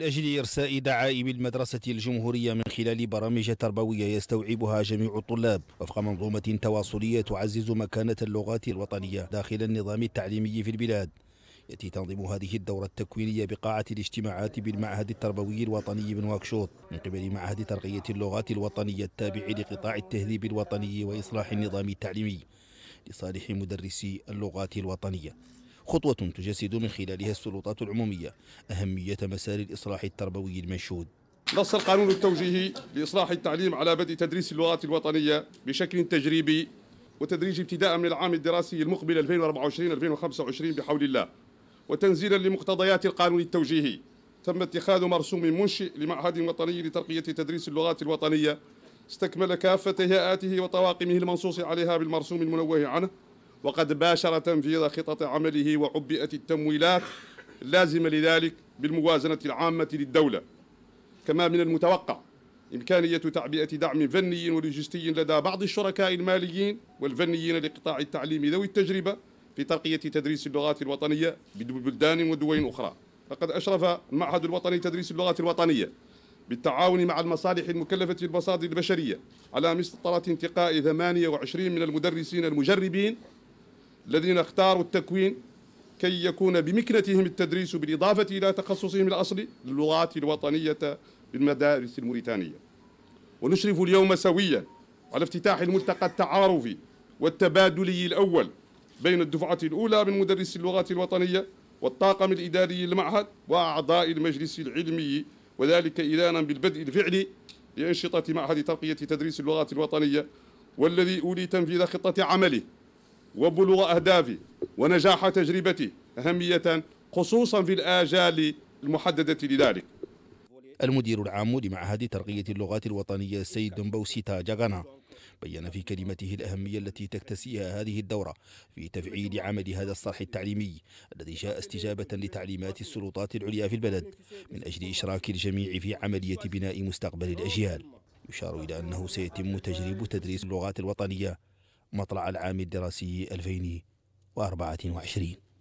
من أجل إرساء دعائم المدرسة الجمهورية من خلال برامج تربوية يستوعبها جميع الطلاب وفق منظومة تواصلية تعزز مكانة اللغات الوطنية داخل النظام التعليمي في البلاد يأتي تنظيم هذه الدورة التكوينية بقاعة الاجتماعات بالمعهد التربوي الوطني بنواكشوط من قبل معهد ترقية اللغات الوطنية التابع لقطاع التهذيب الوطني وإصلاح النظام التعليمي لصالح مدرسي اللغات الوطنية خطوة تجسد من خلالها السلطات العمومية أهمية مسار الإصلاح التربوي المنشود نص القانون التوجيهي لإصلاح التعليم على بدء تدريس اللغات الوطنية بشكل تجريبي وتدريج ابتداء من العام الدراسي المقبل 2024-2025 بحول الله وتنزيلا لمقتضيات القانون التوجيهي تم اتخاذ مرسوم منشئ لمعهد وطني لترقية تدريس اللغات الوطنية استكمل كافة هيئاته وطواقمه المنصوص عليها بالمرسوم المنوه عنه وقد باشر تنفيذ خطط عمله وعبئت التمويلات اللازمة لذلك بالموازنة العامة للدولة كما من المتوقع إمكانية تعبئة دعم فني ولوجستي لدى بعض الشركاء الماليين والفنيين لقطاع التعليم ذوي التجربة في ترقية تدريس اللغات الوطنية ببلدان ودول أخرى فقد أشرف المعهد الوطني تدريس اللغات الوطنية بالتعاون مع المصالح المكلفة بالمصادر البشرية على مسطرة انتقاء 28 من المدرسين المجربين الذين اختاروا التكوين كي يكون بمكنتهم التدريس بالإضافة إلى تخصصهم الأصلي للغات الوطنية بالمدارس الموريتانية ونشرف اليوم سويا على افتتاح الملتقى التعارفي والتبادلي الأول بين الدفعة الأولى من مدرسي اللغات الوطنية والطاقم الإداري للمعهد وأعضاء المجلس العلمي وذلك إذانا بالبدء الفعلي لأنشطة معهد ترقية تدريس اللغات الوطنية والذي أولي تنفيذ خطة عمله وبلوغ أهدافه ونجاح تجربته أهمية خصوصا في الآجال المحددة لذلك المدير العام لمعهد ترقية اللغات الوطنية السيد دنبوسيتا جاغانا بين في كلمته الأهمية التي تكتسيها هذه الدورة في تفعيل عمل هذا الصرح التعليمي الذي جاء استجابة لتعليمات السلطات العليا في البلد من أجل إشراك الجميع في عملية بناء مستقبل الأجيال يشار إلى أنه سيتم تجريب تدريس اللغات الوطنية مطلع العام الدراسي 2024